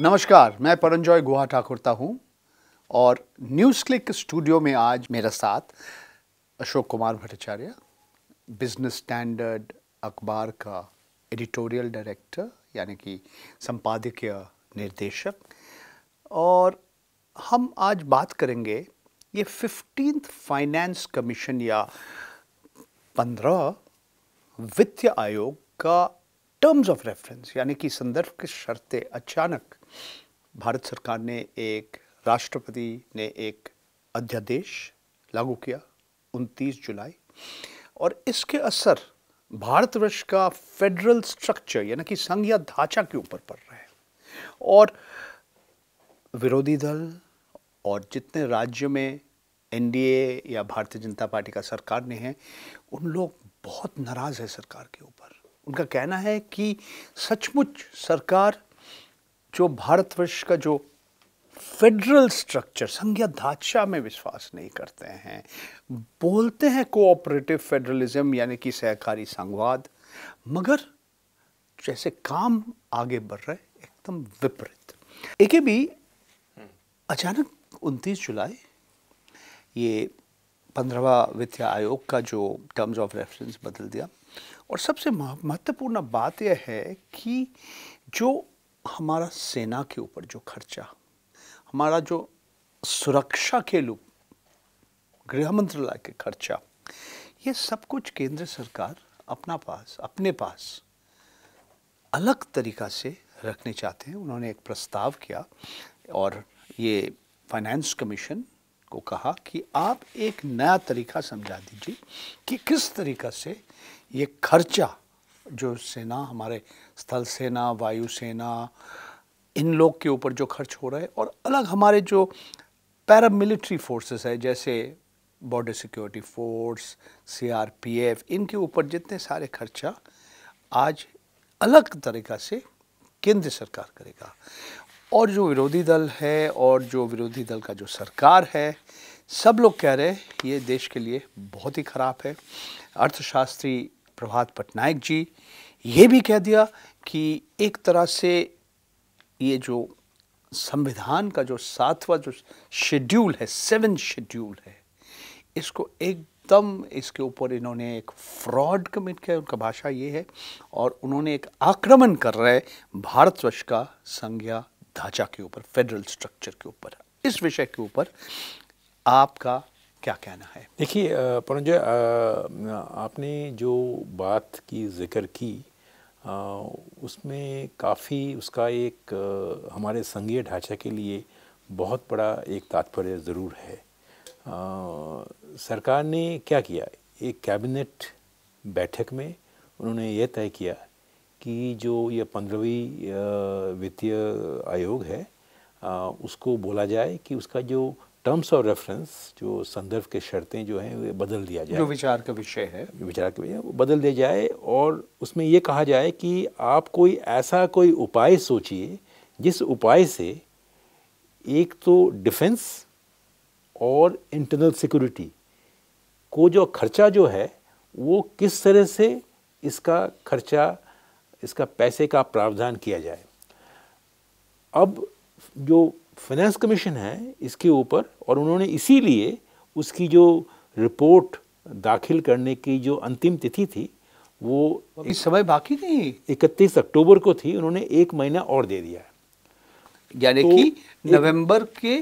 नमस्कार मैं परंजॉय गुहा ठाकुरता हूँ और न्यूज़ क्लिक स्टूडियो में आज मेरा साथ अशोक कुमार भट्टाचार्य बिजनेस स्टैंडर्ड अखबार का एडिटोरियल डायरेक्टर यानी कि संपादकीय निर्देशक और हम आज बात करेंगे ये फिफ्टीन फाइनेंस कमीशन या पंद्रह वित्त आयोग का टर्म्स ऑफ रेफरेंस यानी कि संदर्भ की शर्तें अचानक भारत सरकार ने एक राष्ट्रपति ने एक अध्यादेश लागू किया 29 जुलाई और इसके असर भारतवर्ष का फेडरल स्ट्रक्चर यानी कि संघ या ढांचा के ऊपर पड़ रहा है और विरोधी दल और जितने राज्य में एनडीए या भारतीय जनता पार्टी का सरकार ने है उन लोग बहुत नाराज़ है सरकार के ऊपर उनका कहना है कि सचमुच सरकार जो भारतवर्ष का जो फेडरल स्ट्रक्चर संघीय ढांचा में विश्वास नहीं करते हैं बोलते हैं कोऑपरेटिव फेडरलिज्म यानी कि सहकारी संघवाद मगर जैसे काम आगे बढ़ रहे एकदम विपरीत एक भी अचानक 29 जुलाई ये पंद्रहवा वित्तीय आयोग का जो टर्म्स ऑफ रेफरेंस बदल दिया और सबसे महत्वपूर्ण बात यह है कि जो हमारा सेना के ऊपर जो खर्चा हमारा जो सुरक्षा के लोग गृह मंत्रालय के खर्चा ये सब कुछ केंद्र सरकार अपना पास अपने पास अलग तरीका से रखने चाहते हैं उन्होंने एक प्रस्ताव किया और ये फाइनेंस कमीशन को कहा कि आप एक नया तरीका समझा दीजिए कि किस तरीका से ये खर्चा जो सेना हमारे स्थल सेना वायु सेना इन लोग के ऊपर जो खर्च हो रहा है और अलग हमारे जो पैरामिलिट्री फोर्सेस है जैसे बॉर्डर सिक्योरिटी फोर्स सीआरपीएफ इनके ऊपर जितने सारे खर्चा आज अलग तरीक़ा से केंद्र सरकार करेगा और जो विरोधी दल है और जो विरोधी दल का जो सरकार है सब लोग कह रहे हैं ये देश के लिए बहुत ही ख़राब है अर्थशास्त्री प्रभात पटनायक जी ये भी कह दिया कि एक तरह से ये जो संविधान का जो सातवां जो शेड्यूल है सेवन शेड्यूल है इसको एकदम इसके ऊपर इन्होंने एक फ्रॉड कमिट किया उनका भाषा ये है और उन्होंने एक आक्रमण कर रहे भारतवर्ष का संज्ञा ढांचा के ऊपर फेडरल स्ट्रक्चर के ऊपर इस विषय के ऊपर आपका क्या कहना है देखिए परंजय आपने जो बात की जिक्र की आ, उसमें काफ़ी उसका एक आ, हमारे संघीय ढांचे के लिए बहुत बड़ा एक तात्पर्य ज़रूर है आ, सरकार ने क्या किया एक कैबिनेट बैठक में उन्होंने यह तय किया कि जो ये पंद्रहवीं वित्तीय आयोग है उसको बोला जाए कि उसका जो टर्म्स ऑफ रेफरेंस जो संदर्भ के शर्तें जो हैं वे बदल दिया जाए जो विचार का विषय है विचार का विषय वो बदल दिया जाए और उसमें ये कहा जाए कि आप कोई ऐसा कोई उपाय सोचिए जिस उपाय से एक तो डिफेंस और इंटरनल सिक्योरिटी को जो खर्चा जो है वो किस तरह से इसका खर्चा इसका पैसे का प्रावधान किया जाए अब जो फाइनेंस कमीशन है इसके ऊपर और उन्होंने इसीलिए उसकी जो रिपोर्ट दाखिल करने की जो अंतिम तिथि थी वो इस तो समय बाकी थी इकतीस अक्टूबर को थी उन्होंने एक महीना और दे दिया यानी तो कि नवंबर के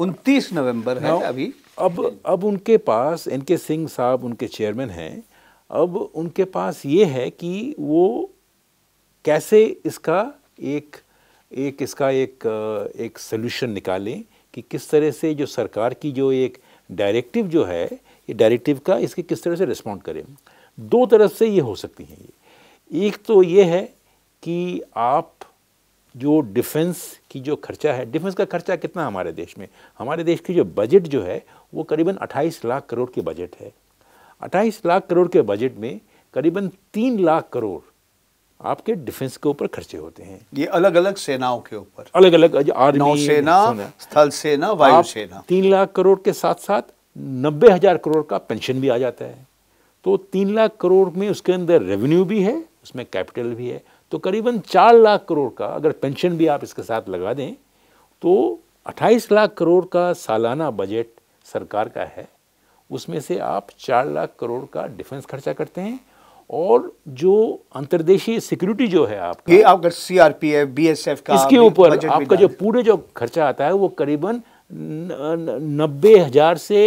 उनतीस नवंबर है अभी अब अब उनके पास एन के सिंह साहब उनके चेयरमैन हैं अब उनके पास ये है कि वो कैसे इसका एक एक इसका एक एक सोल्यूशन निकालें कि किस तरह से जो सरकार की जो एक डायरेक्टिव जो है ये डायरेक्टिव का इसके किस तरह से रिस्पॉन्ड करें दो तरफ से ये हो सकती हैं ये एक तो ये है कि आप जो डिफेंस की जो खर्चा है डिफेंस का खर्चा कितना हमारे देश में हमारे देश की जो बजट जो है वो करीबन 28 लाख करोड़ की बजट है 28 लाख करोड़ के बजट में करीबन तीन लाख करोड़ आपके डिफेंस के ऊपर खर्चे होते हैं ये अलग अलग सेनाओं के ऊपर अलग अलग आर्मी सेना स्थल सेना वायुसेना तीन लाख करोड़ के साथ साथ नब्बे हजार करोड़ का पेंशन भी आ जाता है तो तीन लाख करोड़ में उसके अंदर रेवेन्यू भी है उसमें कैपिटल भी है तो करीबन चार लाख करोड़ का अगर पेंशन भी आप इसके साथ लगा दें तो अट्ठाईस लाख करोड़ का सालाना बजट सरकार का है उसमें से आप चार लाख करोड़ का डिफेंस खर्चा करते हैं और जो अंतर्देशीय सिक्योरिटी जो है आपका ये आपका सीआरपीएफ बीएसएफ का इसके ऊपर आपका जो पूरे जो खर्चा आता है वो करीबन नब्बे हजार से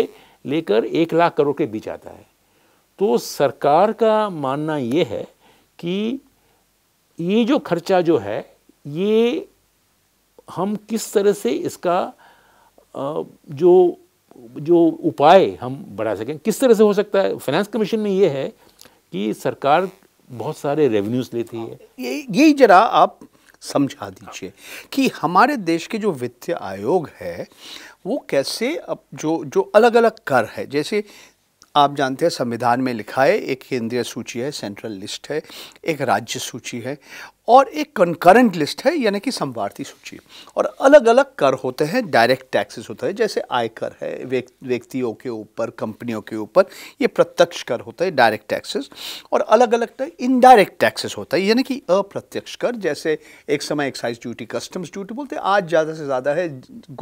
लेकर एक लाख करोड़ के बीच आता है तो सरकार का मानना ये है कि ये जो खर्चा जो है ये हम किस तरह से इसका जो जो उपाय हम बढ़ा सकें किस तरह से हो सकता है फाइनेंस कमीशन में ये है कि सरकार बहुत सारे रेवेन्यूज लेती है ये यही जरा आप समझा दीजिए कि हमारे देश के जो वित्तीय आयोग है वो कैसे अब जो जो अलग अलग कर है जैसे आप जानते हैं संविधान में लिखा है एक केंद्रीय सूची है सेंट्रल लिस्ट है एक राज्य सूची है और एक कंकरेंट लिस्ट है यानी कि समवार्थी सूची और अलग अलग कर होते हैं डायरेक्ट टैक्सेस होते हैं जैसे आयकर है व्यक्तियों के ऊपर कंपनियों के ऊपर ये प्रत्यक्ष कर होता है डायरेक्ट टैक्सेस और अलग अलग इनडायरेक्ट टैक्सेस होता है यानी कि अप्रत्यक्ष कर जैसे एक समय एक्साइज ड्यूटी कस्टम्स ड्यूटी बोलते हैं आज ज़्यादा से ज़्यादा है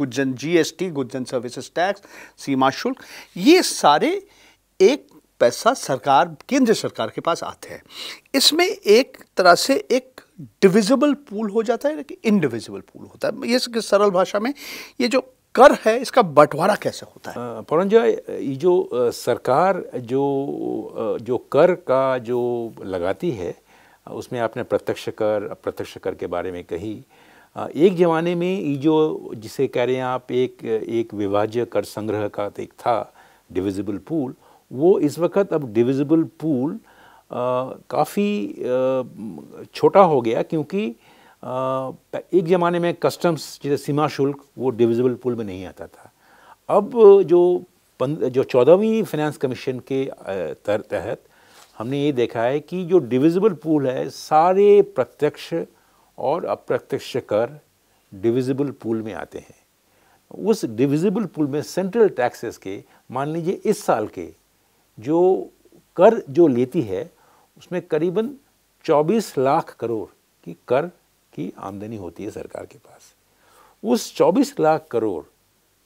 गुजन G S T services tax सीमा शुल्क ये सारे एक पैसा सरकार केंद्र सरकार के पास आते हैं इसमें एक तरह से एक डिविजिबल पूल हो जाता है कि इनडिविजिबल पूल होता है ये सरल भाषा में ये जो कर है इसका बंटवारा कैसे होता है हाँ, पौरंजय ये जो सरकार जो जो कर का जो लगाती है उसमें आपने प्रत्यक्ष कर अप्रत्यक्ष कर के बारे में कही एक ज़माने में ये जो जिसे कह रहे हैं आप एक एक विभाज्य कर संग्रह का एक था डिविजिबल पूल वो इस वक्त अब डिविजिबल पूल काफ़ी छोटा हो गया क्योंकि आ, एक ज़माने में कस्टम्स जैसे सीमा शुल्क वो डिविजिबल पूल में नहीं आता था अब जो जो चौदहवीं फाइनेंस कमीशन के तहत हमने ये देखा है कि जो डिविजिबल पूल है सारे प्रत्यक्ष और अप्रत्यक्ष कर डिविजिबल पूल में आते हैं उस डिविजिबल पूल में सेंट्रल टैक्सेस के मान लीजिए इस साल के जो कर जो लेती है उसमें करीबन 24 लाख करोड़ की कर की आमदनी होती है सरकार के पास उस 24 लाख करोड़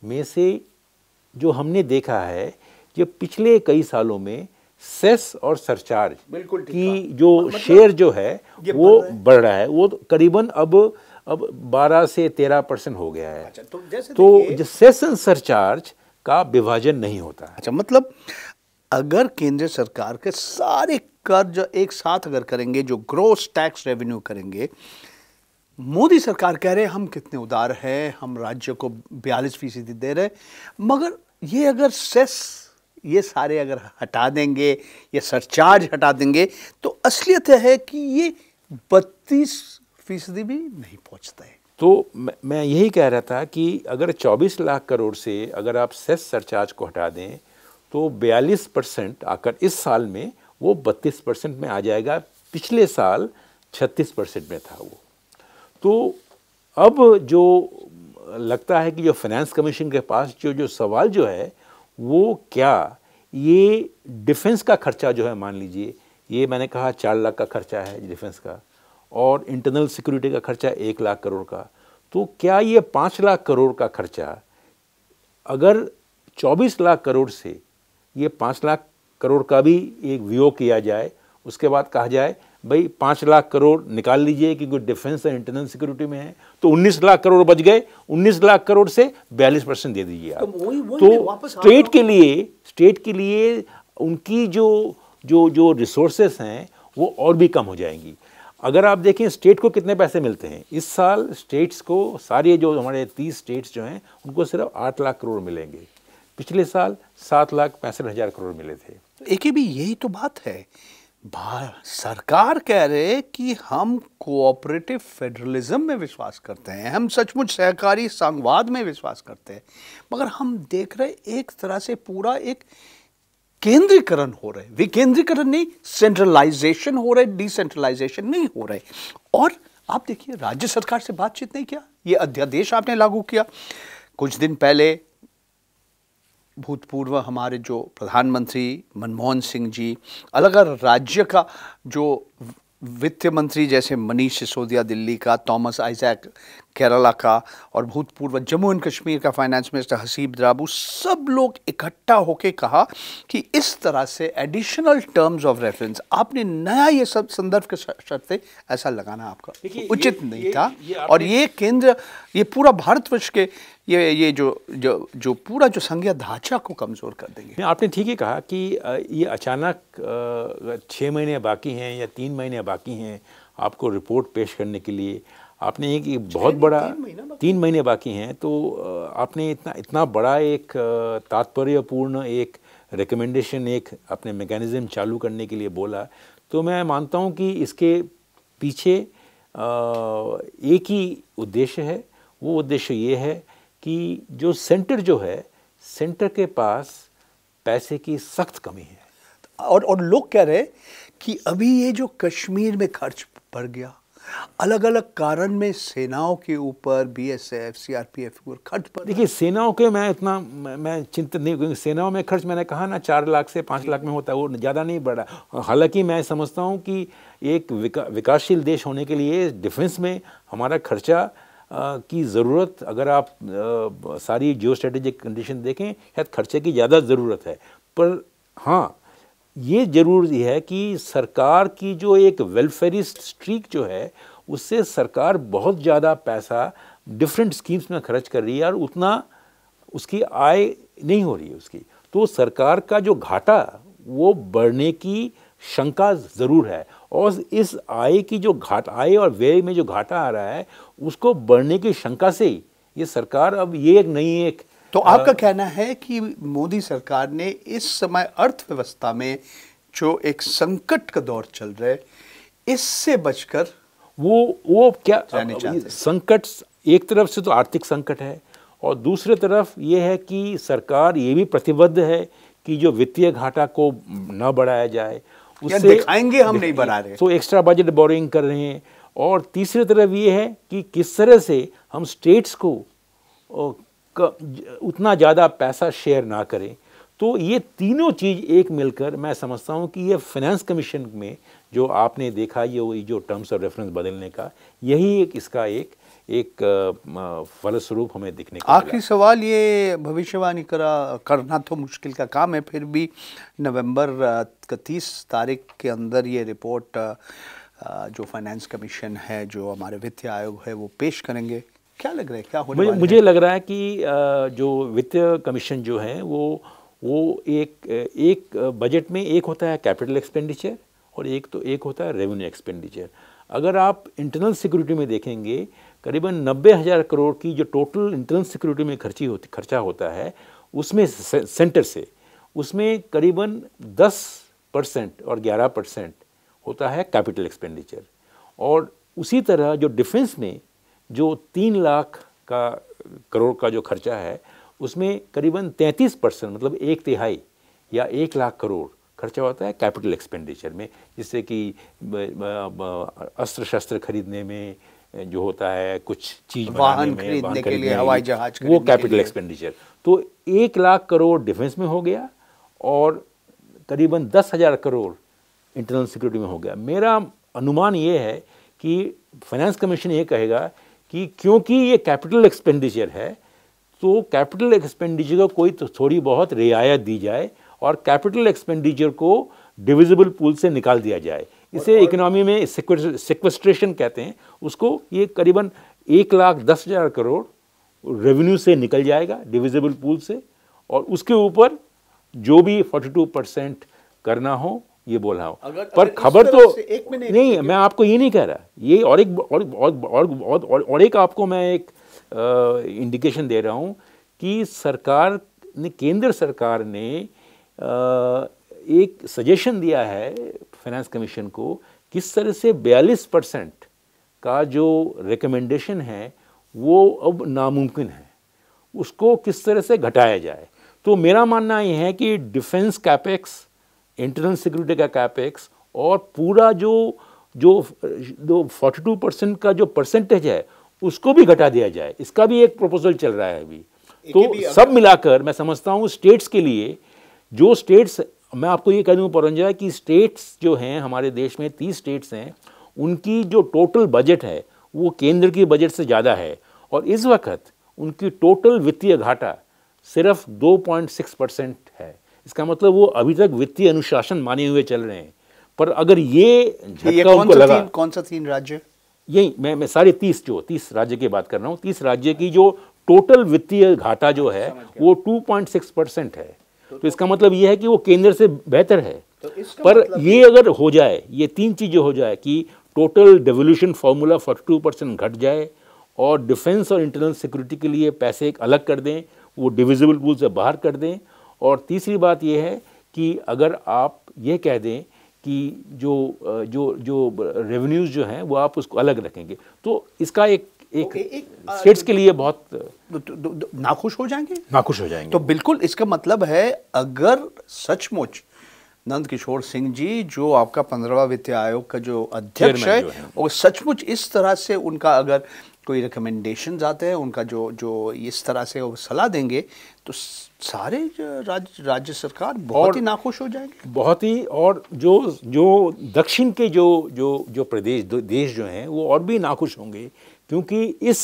में से जो हमने देखा है जो पिछले कई सालों में सेस और सरचार्ज की जो मतलब शेयर जो है वो बढ़ रहा है, बढ़ रहा है। वो तो करीबन अब अब 12 से 13 परसेंट हो गया है अच्छा, तो, जैसे तो सेस सरचार्ज का विभाजन नहीं होता अच्छा मतलब अगर केंद्र सरकार के सारे कर जो एक साथ अगर करेंगे जो ग्रोस टैक्स रेवेन्यू करेंगे मोदी सरकार कह रहे हम कितने उदार हैं हम राज्य को बयालीस फीसदी दे रहे मगर ये अगर सेस ये सारे अगर हटा देंगे ये सरचार्ज हटा देंगे तो असलियत है कि ये बत्तीस फीसदी भी नहीं पहुंचता है तो मैं यही कह रहा था कि अगर 24 लाख करोड़ से अगर आप सेस सरचार्ज को हटा दें तो 42 परसेंट आकर इस साल में वो 32 परसेंट में आ जाएगा पिछले साल 36 परसेंट में था वो तो अब जो लगता है कि जो फाइनेंस कमीशन के पास जो जो सवाल जो है वो क्या ये डिफेंस का खर्चा जो है मान लीजिए ये मैंने कहा चार लाख का खर्चा है डिफेंस का और इंटरनल सिक्योरिटी का खर्चा एक लाख करोड़ का तो क्या ये पाँच लाख करोड़ का खर्चा अगर चौबीस लाख करोड़ से ये पाँच लाख करोड़ का भी एक वियोग किया जाए उसके बाद कहा जाए भाई पाँच लाख करोड़ निकाल लीजिए क्योंकि डिफेंस एंड इंटरनल सिक्योरिटी में है तो उन्नीस लाख करोड़ बच गए उन्नीस लाख करोड़ से बयालीस परसेंट दे दीजिए आप तो, तो स्टेट के लिए स्टेट के लिए उनकी जो जो जो रिसोर्सेस हैं वो और भी कम हो जाएंगी अगर आप देखें स्टेट को कितने पैसे मिलते हैं इस साल स्टेट्स को सारे जो हमारे तीस स्टेट्स जो हैं उनको सिर्फ आठ लाख करोड़ मिलेंगे पिछले साल सात लाख पैंसठ हज़ार करोड़ मिले थे एक भी यही तो बात है सरकार कह रहे कि हम कोऑपरेटिव फेडरलिज्म में विश्वास करते हैं हम सचमुच सहकारी संघवाद में विश्वास करते हैं मगर हम देख रहे एक तरह से पूरा एक केंद्रीकरण हो रहे विकेंद्रीकरण नहीं सेंट्रलाइजेशन हो रहे डिसेंट्रलाइजेशन नहीं हो रहे और आप देखिए राज्य सरकार से बातचीत नहीं किया ये अध्यादेश आपने लागू किया कुछ दिन पहले भूतपूर्व हमारे जो प्रधानमंत्री मनमोहन सिंह जी अलग अलग राज्य का जो वित्त मंत्री जैसे मनीष सिसोदिया दिल्ली का थॉमस आइजैक केरला का और भूतपूर्व जम्मू एंड कश्मीर का फाइनेंस मिनिस्टर हसीब द्राबू सब लोग इकट्ठा होके कहा कि इस तरह से एडिशनल टर्म्स ऑफ रेफरेंस आपने नया ये सब संदर्भ के शर्ते ऐसा लगाना आपका उचित नहीं ये, था ये, और ये केंद्र ये पूरा भारतवर्ष के ये ये जो जो जो पूरा जो संज्ञा ढांचा को कमज़ोर कर देंगे आपने ठीक ही कहा कि ये अचानक छः महीने बाकी हैं या तीन महीने बाकी हैं आपको रिपोर्ट पेश करने के लिए आपने एक, कि बहुत बड़ा तीन महीने बाकी हैं तो आपने इतना इतना बड़ा एक तात्पर्यपूर्ण एक रिकमेंडेशन एक अपने मैकेनिज़्म चालू करने के लिए बोला तो मैं मानता हूँ कि इसके पीछे एक ही उद्देश्य है वो उद्देश्य ये है कि जो सेंटर जो है सेंटर के पास पैसे की सख्त कमी है और और लोग कह रहे कि अभी ये जो कश्मीर में खर्च बढ़ गया अलग अलग कारण में सेनाओं के ऊपर B S F C R के ऊपर खर्च पर देखिए सेनाओं के मैं इतना मैं चिंतित नहीं क्योंकि सेनाओं में खर्च मैंने कहा ना चार लाख से पाँच लाख में होता है वो ज़्यादा नहीं बढ़ रहा हालांकि मैं समझता हूँ कि एक विका, विकासशील देश होने के लिए डिफेंस में हमारा खर्चा की ज़रूरत अगर आप सारी जियो स्ट्रेटेजिक कंडीशन देखें शायद खर्चे की ज़्यादा ज़रूरत है पर हाँ ये जरूरी है कि सरकार की जो एक वेलफेयरिस्ट स्ट्रीक जो है उससे सरकार बहुत ज़्यादा पैसा डिफरेंट स्कीम्स में खर्च कर रही है और उतना उसकी आय नहीं हो रही है उसकी तो सरकार का जो घाटा वो बढ़ने की शंका ज़रूर है और इस आय की जो घाट आय और व्यय में जो घाटा आ रहा है उसको बढ़ने की शंका से ये सरकार अब ये एक नई एक तो आपका कहना है कि मोदी सरकार ने इस समय अर्थव्यवस्था में जो एक संकट का दौर चल रहा है इससे बचकर वो वो क्या संकट एक तरफ से तो आर्थिक संकट है और दूसरे तरफ ये है कि सरकार ये भी प्रतिबद्ध है कि जो वित्तीय घाटा को न बढ़ाया जाए उससे दिखाएंगे हम नहीं बना रहे तो एक्स्ट्रा बजट बोरिंग कर रहे हैं और तीसरी तरफ ये है कि किस तरह से हम स्टेट्स को उतना ज़्यादा पैसा शेयर ना करें तो ये तीनों चीज़ एक मिलकर मैं समझता हूँ कि ये फाइनेंस कमीशन में जो आपने देखा ये जो टर्म्स ऑफ रेफरेंस बदलने का यही एक इसका एक एक फलस्वरूप हमें दिखने आखिरी सवाल ये भविष्यवाणी करा करना तो मुश्किल का काम है फिर भी नवंबर का तीस तारीख के अंदर ये रिपोर्ट जो फाइनेंस कमीशन है जो हमारे वित्तीय आयोग है वो पेश करेंगे क्या लग रहा है क्या होने मुझे, मुझे है? लग रहा है कि जो वित्तीय कमीशन जो है वो वो एक एक बजट में एक होता है कैपिटल एक्सपेंडिचर और एक तो एक होता है रेवेन्यू एक्सपेंडिचर अगर आप इंटरनल सिक्योरिटी में देखेंगे करीबन नब्बे हज़ार करोड़ की जो टोटल इंटरनल सिक्योरिटी में खर्ची होती खर्चा होता है उसमें से, सेंटर से उसमें करीबन दस परसेंट और ग्यारह परसेंट होता है कैपिटल एक्सपेंडिचर और उसी तरह जो डिफेंस में जो तीन लाख का करोड़ का जो खर्चा है उसमें करीबन तैंतीस परसेंट मतलब एक तिहाई या एक लाख करोड़ खर्चा होता है कैपिटल एक्सपेंडिचर में जिससे कि अस्त्र शस्त्र खरीदने में जो होता है कुछ चीज वाहन खरीदने के लिए हवाई जहाज वो कैपिटल एक्सपेंडिचर तो एक लाख करोड़ डिफेंस में हो गया और करीबन दस हज़ार करोड़ इंटरनल सिक्योरिटी में हो गया मेरा अनुमान ये है कि फाइनेंस कमीशन ये कहेगा कि क्योंकि ये कैपिटल एक्सपेंडिचर है तो कैपिटल एक्सपेंडिचर को कोई तो थोड़ी बहुत रियायत दी जाए और कैपिटल एक्सपेंडिचर को डिविजिबल पूल से निकाल दिया जाए इसे इकोनॉमी में सिक्वेस्ट्रेशन कहते हैं उसको ये करीबन एक लाख दस हज़ार करोड़ रेवेन्यू से निकल जाएगा डिविजिबल पूल से और उसके ऊपर जो भी 42 परसेंट करना हो ये बोला हो पर खबर तो एक नहीं, नहीं मैं आपको ये नहीं कह रहा ये और एक और और और, और, और, और एक आपको मैं एक आ, इंडिकेशन दे रहा हूँ कि सरकार ने केंद्र सरकार ने आ, एक सजेशन दिया है फाइनेंस कमीशन को किस तरह से 42 परसेंट का जो रिकमेंडेशन है वो अब नामुमकिन है उसको किस तरह से घटाया जाए तो मेरा मानना यह है कि डिफेंस कैपेक्स इंटरनल सिक्योरिटी का कैपेक्स और पूरा जो जो जो टू परसेंट का जो परसेंटेज है उसको भी घटा दिया जाए इसका भी एक प्रपोजल चल रहा है अभी तो सब मिलाकर मैं समझता हूँ स्टेट्स के लिए जो स्टेट्स मैं आपको ये कह दूँ परंजय कि स्टेट्स जो हैं हमारे देश में तीस स्टेट्स हैं उनकी जो टोटल बजट है वो केंद्र की बजट से ज़्यादा है और इस वक्त उनकी टोटल वित्तीय घाटा सिर्फ 2.6 परसेंट है इसका मतलब वो अभी तक वित्तीय अनुशासन माने हुए चल रहे हैं पर अगर ये कौन, उनको लगा कौन सा तीन राज्य यही मैं मैं सारे तीस जो तीस राज्य की बात कर रहा हूँ तीस राज्य की जो टोटल वित्तीय घाटा जो है वो 2.6 परसेंट है तो इसका मतलब ये है कि वो केंद्र से बेहतर है तो पर मतलब ये अगर हो जाए ये तीन चीज़ें हो जाए कि total devolution formula forty two percent घट जाए और डिफेंस और इंटरनल सिक्योरिटी के लिए पैसे एक अलग कर दें वो डिविजिबल पूल से बाहर कर दें और तीसरी बात यह है कि अगर आप ये कह दें कि जो जो जो रेवेन्यूज़ जो हैं वो आप उसको अलग रखेंगे तो इसका एक एक, एक स्टेट्स के लिए बहुत नाखुश हो जाएंगे नाखुश हो जाएंगे तो बिल्कुल इसका मतलब है अगर सचमुच नंद किशोर सिंह जी जो आपका पंद्रहवा वित्त आयोग का जो अध्यक्ष है और सचमुच इस तरह से उनका अगर कोई रिकमेंडेशन आते हैं उनका जो जो इस तरह से वो सलाह देंगे तो सारे राज्य राज्य सरकार बहुत ही नाखुश हो जाएंगे बहुत ही और जो जो दक्षिण के जो जो जो प्रदेश देश जो हैं वो और भी नाखुश होंगे क्योंकि इस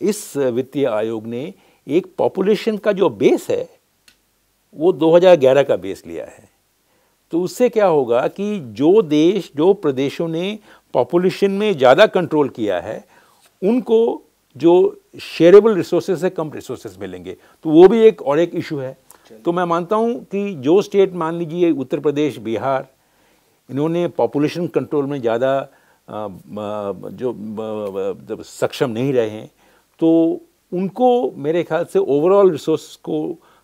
इस वित्तीय आयोग ने एक पॉपुलेशन का जो बेस है वो 2011 का बेस लिया है तो उससे क्या होगा कि जो देश जो प्रदेशों ने पॉपुलेशन में ज़्यादा कंट्रोल किया है उनको जो शेयरेबल रिसोर्सेज से कम रिसोर्सेज मिलेंगे तो वो भी एक और एक इशू है तो मैं मानता हूँ कि जो स्टेट मान लीजिए उत्तर प्रदेश बिहार इन्होंने पॉपुलेशन कंट्रोल में ज़्यादा जो सक्षम नहीं रहे हैं तो उनको मेरे ख्याल से ओवरऑल रिसोर्स को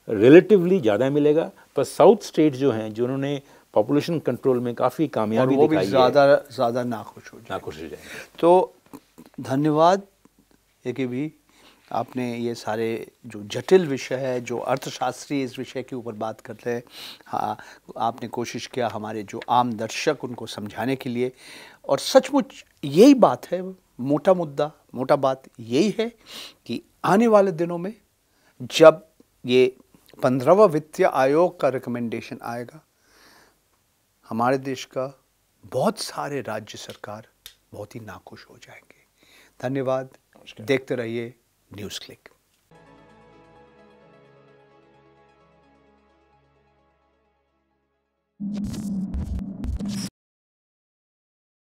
रिलेटिवली ज़्यादा मिलेगा पर साउथ स्टेट जो हैं जिन्होंने पॉपुलेशन कंट्रोल में काफ़ी कामयाबी वो भी ज़्यादा ज़्यादा नाखुश हो जाए नाखुश हो जाए तो धन्यवाद एक भी आपने ये सारे जो जटिल विषय है जो अर्थशास्त्री इस विषय के ऊपर बात करते हैं हाँ आपने कोशिश किया हमारे जो आम दर्शक उनको समझाने के लिए और सचमुच यही बात है मोटा मुद्दा मोटा बात यही है कि आने वाले दिनों में जब ये पंद्रहवा वित्तीय आयोग का रिकमेंडेशन आएगा हमारे देश का बहुत सारे राज्य सरकार बहुत ही नाखुश हो जाएंगे धन्यवाद देखते रहिए NewsClick. you